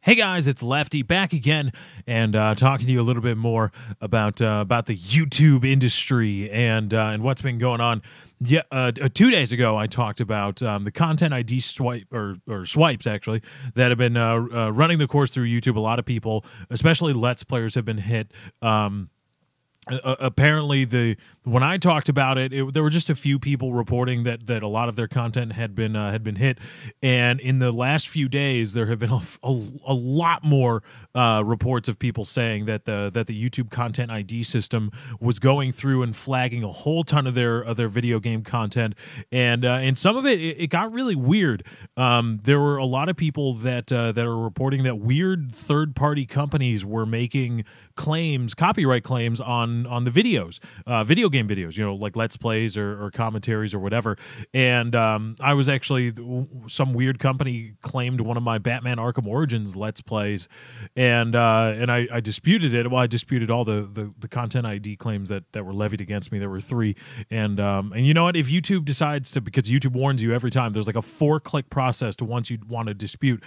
Hey guys, it's Lefty back again and uh, talking to you a little bit more about uh, about the YouTube industry and uh, and what's been going on. Yeah, uh, uh, two days ago I talked about um, the content ID swipe or, or swipes actually that have been uh, running the course through YouTube. A lot of people, especially Let's players, have been hit. Um, uh, uh, apparently the when I talked about it, it, there were just a few people reporting that that a lot of their content had been uh, had been hit, and in the last few days there have been a, a, a lot more uh, reports of people saying that the that the YouTube content ID system was going through and flagging a whole ton of their of their video game content, and uh, and some of it, it, it got really weird. Um, there were a lot of people that that are reporting that weird third party companies were making claims, copyright claims on on the videos, uh, video game videos, you know, like let's plays or, or commentaries or whatever. And um, I was actually some weird company claimed one of my Batman Arkham Origins let's plays, and uh, and I, I disputed it. Well, I disputed all the, the, the content ID claims that that were levied against me. There were three, and um, and you know what? If YouTube decides to, because YouTube warns you every time, there's like a four click process to once you want to dispute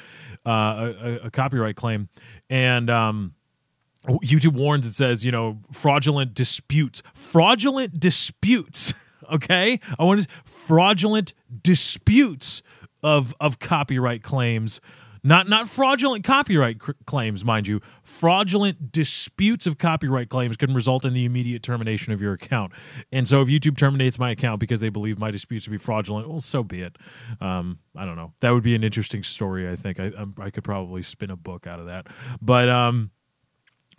uh, a, a copyright claim, and um, YouTube warns it says, you know, fraudulent disputes. Fraudulent disputes. Okay? I want to fraudulent disputes of of copyright claims. Not not fraudulent copyright claims, mind you. Fraudulent disputes of copyright claims can result in the immediate termination of your account. And so, if YouTube terminates my account because they believe my disputes to be fraudulent, well, so be it. Um, I don't know. That would be an interesting story. I think I, I, I could probably spin a book out of that. But um,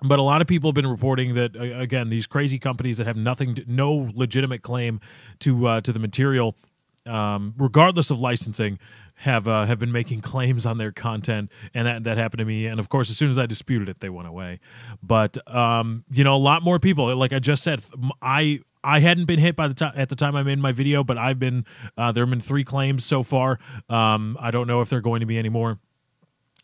but a lot of people have been reporting that again these crazy companies that have nothing, to, no legitimate claim to uh, to the material, um, regardless of licensing, have uh, have been making claims on their content, and that that happened to me. And of course, as soon as I disputed it, they went away. But um, you know, a lot more people, like I just said, I I hadn't been hit by the time at the time I made my video, but I've been uh, there have been three claims so far. Um, I don't know if they're going to be any more.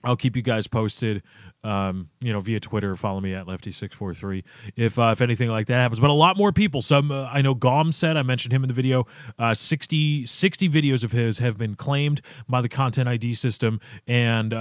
I'll keep you guys posted, um, you know, via Twitter. Follow me at Lefty six four three if uh, if anything like that happens. But a lot more people. Some uh, I know Gom said I mentioned him in the video. Uh, 60, 60 videos of his have been claimed by the Content ID system, and uh,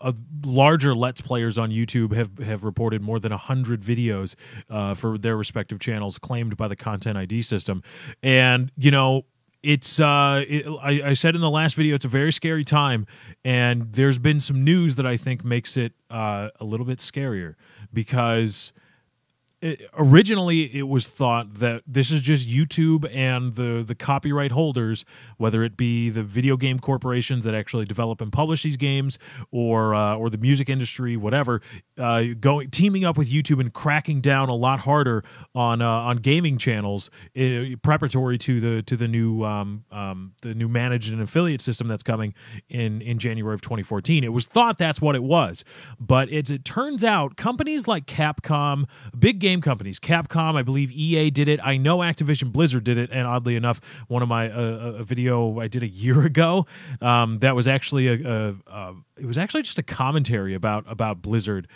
a, a larger Let's players on YouTube have have reported more than hundred videos uh, for their respective channels claimed by the Content ID system. And you know, it's uh, it, I, I, said in the last video it's a very scary time and there's been some news that i think makes it uh, a little bit scarier because it, originally it was thought that this is just YouTube and the the copyright holders, whether it be the video game corporations that actually develop and publish these games, or uh, or the music industry, whatever, uh, going teaming up with YouTube and cracking down a lot harder on uh, on gaming channels, eh, preparatory to the to the new um, um, the new managed and affiliate system that's coming in in January of 2014. It was thought that's what it was, but it turns out, companies like Capcom, big game game companies. Capcom, I believe EA did it. I know Activision Blizzard did it. And oddly enough, one of my uh, uh a video I did a year ago um, that was actually a, a, a, it was actually just a commentary about about Blizzard.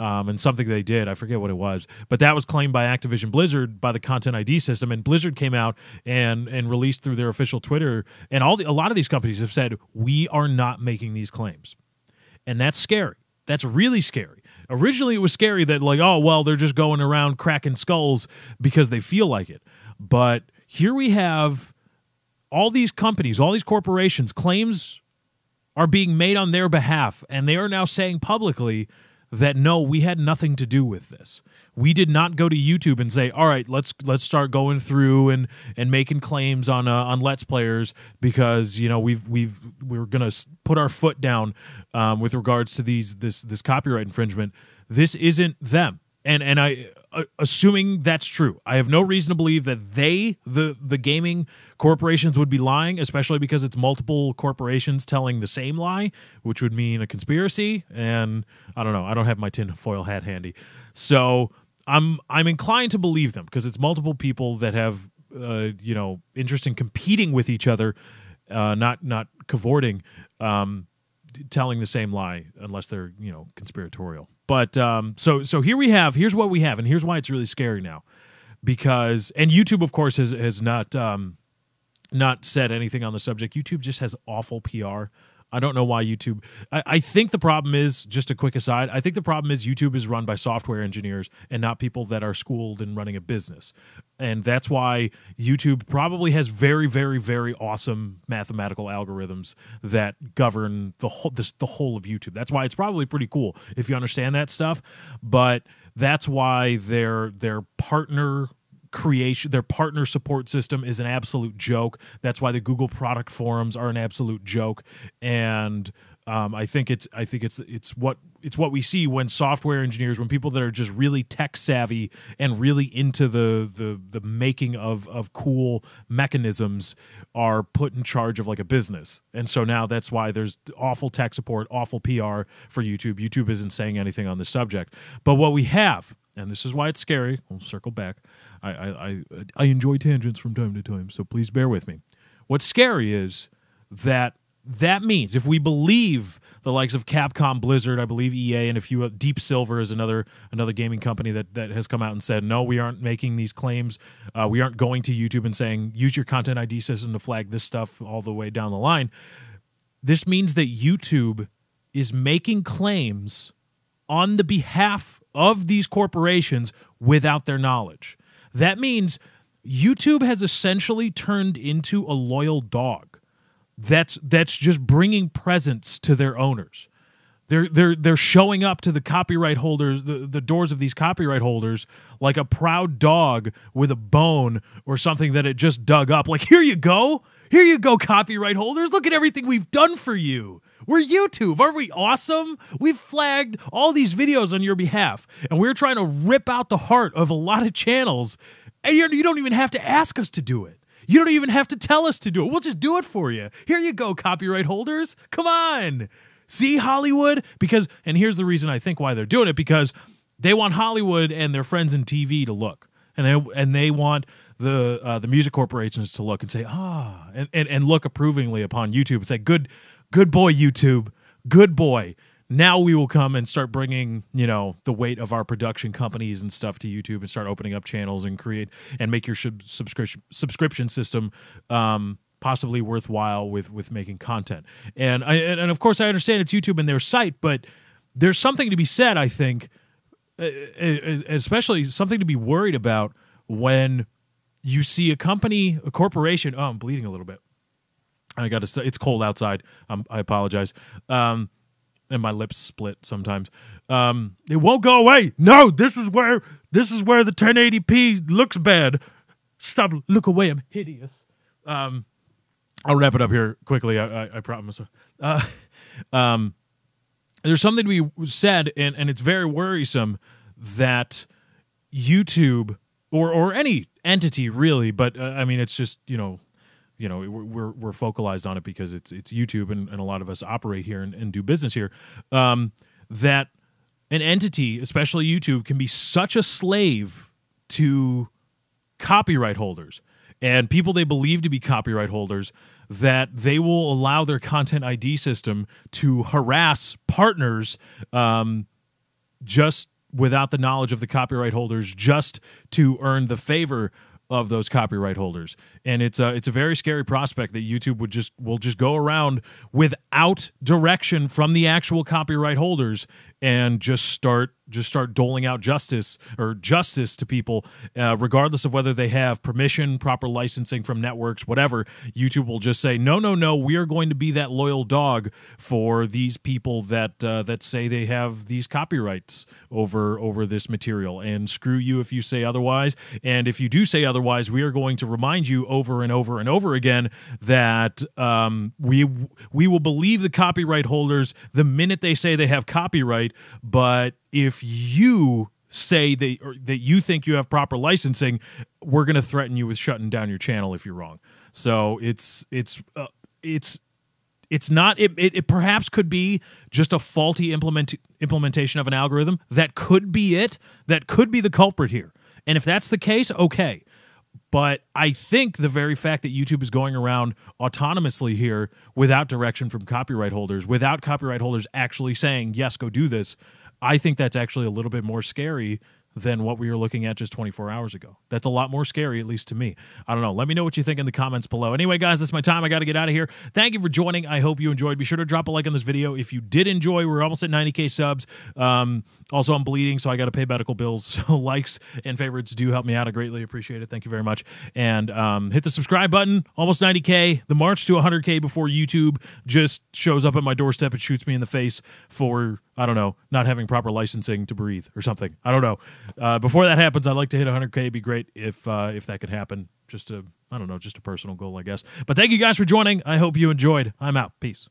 Um, and something they did. I forget what it was, but that was claimed by Activision Blizzard by the Content ID system. And Blizzard came out and and released through their official Twitter. And all the, a lot of these companies have said we are not making these claims, and that's scary. That's really scary Originally, it was scary that, like, oh, well, they're just going around cracking skulls because they feel like it. But here we have all these companies, all these corporations, claims are being made on their behalf, and they are now saying publicly that no, we had nothing to do with this. We did not go to YouTube and say, "All right, let's let's start going through and and making claims on uh, on Let's Players because you know we've we've we we're are going to put our foot down um, with regards to these this this copyright infringement. This isn't them." And and I assuming that's true. I have no reason to believe that they, the the gaming corporations, would be lying, especially because it's multiple corporations telling the same lie, which would mean a conspiracy. And I don't know. I don't have my tinfoil hat handy, so I'm I'm inclined to believe them because it's multiple people that have uh, you know interest in competing with each other, uh, not not cavorting, um, telling the same lie unless they're you know conspiratorial. But um, so so here we have here's what we have, and here's why it's really scary now, because and YouTube of course has has not um, not said anything on the subject. YouTube just has awful PR. I don't know why YouTube. I, I, think the problem is just a quick aside. I think the problem is YouTube is run by software engineers and not people that are schooled in running a business and that's why YouTube probably has very, very, very awesome mathematical algorithms that govern the whole this, the whole of YouTube. That's why it's probably pretty cool if you understand that stuff. But that's why their their partner creation their partner support system is an absolute joke that's why the google product forums are an absolute joke and um, I think it's I think it's it's what it's what we see when software engineers, when people that are just really tech savvy and really into the the the making of of cool mechanisms are put in charge of like a business. And so now that's why there's awful tech support, awful PR for YouTube. YouTube isn't saying anything on the subject. But what we have, and this is why it's scary. We'll circle back. I I I, I enjoy tangents from time to time, so please bear with me. What's scary is that that means if we believe the likes of Capcom, Blizzard, I believe EA, and a few uh, Deep Silver is another another gaming company that that has come out and said, no, we aren't making these claims. Uh, we aren't going to YouTube and saying use your content ID system to flag this stuff all the way down the line. This means that YouTube is making claims on the behalf of these corporations without their knowledge. That means YouTube has essentially turned into a loyal dog that's that's just bringing presents to their owners. They're they're they're showing up to the copyright holders, the, the doors of these copyright holders, like a proud dog with a bone or something that it just dug up. Like here you go, here you go, copyright holders. Look at everything we've done for you. We're YouTube. Aren't we awesome? We've flagged all these videos on your behalf, and we're trying to rip out the heart of a lot of channels, and you don't even have to ask us to do it. You don't even have to tell us to do it. We'll just do it for you. Here you go, copyright holders. Come on. See Hollywood? Because, and here's the reason I think why they're doing it because they want Hollywood and their friends in TV to look. And they, and they want the uh, the music corporations to look and say ah and, and, and look approvingly upon YouTube and say good good boy YouTube good boy now we will come and start bringing you know the weight of our production companies and stuff to youtube and start opening up channels and create and make your subscription subscription system um, possibly worthwhile with with making content and I, and of course i understand it's youtube and their site but there's something to be said i think especially something to be worried about when you see a company a corporation oh i'm bleeding a little bit i gotta it's cold outside I'm, i apologize um, and my lips split sometimes. Um, it won't go away. No, this is where this is where the 1080p looks bad. Stop, look away. I'm hideous. Um, I'll wrap it up here quickly. I, I, I promise. Uh, um, there's something to be said, and, and it's very worrisome that YouTube or or any entity really, but uh, I mean, it's just you know you know we're we're focalized on it because it's it's YouTube and, and a lot of us operate here and, and do business here. Um, that an entity, especially YouTube, can be such a slave to copyright holders and people they believe to be copyright holders that they will allow their content ID system to harass partners um, just without the knowledge of the copyright holders, just to earn the favor of those copyright holders. And it's a, it's a very scary prospect that YouTube would just will just go around without direction from the actual copyright holders and just start just start doling out justice or justice to people, uh, regardless of whether they have permission, proper licensing from networks, whatever. YouTube will just say, no, no, no, we are going to be that loyal dog for these people that uh, that say they have these copyrights over over this material, and screw you if you say otherwise. And if you do say otherwise, we are going to remind you over and over and over again that um, we we will believe the copyright holders the minute they say they have copyright right? But if you say that that you think you have proper licensing, we're going to threaten you with shutting down your channel if you're wrong. So it's it's uh, it's it's not it, it, it, perhaps could be just a faulty implement, implementation of an algorithm that could be it that could be the culprit here and if that's the case okay but I think the very fact that YouTube is going around autonomously here without direction from copyright holders, without copyright holders actually saying, yes, go do this, I think that's actually a little bit more scary than what we were looking at just 24 hours ago. That's a lot more scary, at least to me. I don't know. Let me know what you think in the comments below. Anyway, guys, that's my time. I got to get out of here. Thank you for joining. I hope you enjoyed. Be sure to drop a like on this video if you did enjoy. We're almost at 90K subs. Um, also, I'm bleeding, so I got to pay medical bills. So likes and favorites do help me out. I greatly appreciate it. Thank you very much. And um, hit the subscribe button. Almost 90K. The march to 100K before YouTube just shows up at my doorstep and shoots me in the face for I don't know, not having proper licensing to breathe or something. I don't know. Uh, before that happens, I'd like to hit 100K. It'd be great if uh, if that could happen. Just a, I don't know, just a personal goal, I guess. But thank you guys for joining. I hope you enjoyed. I'm out. Peace.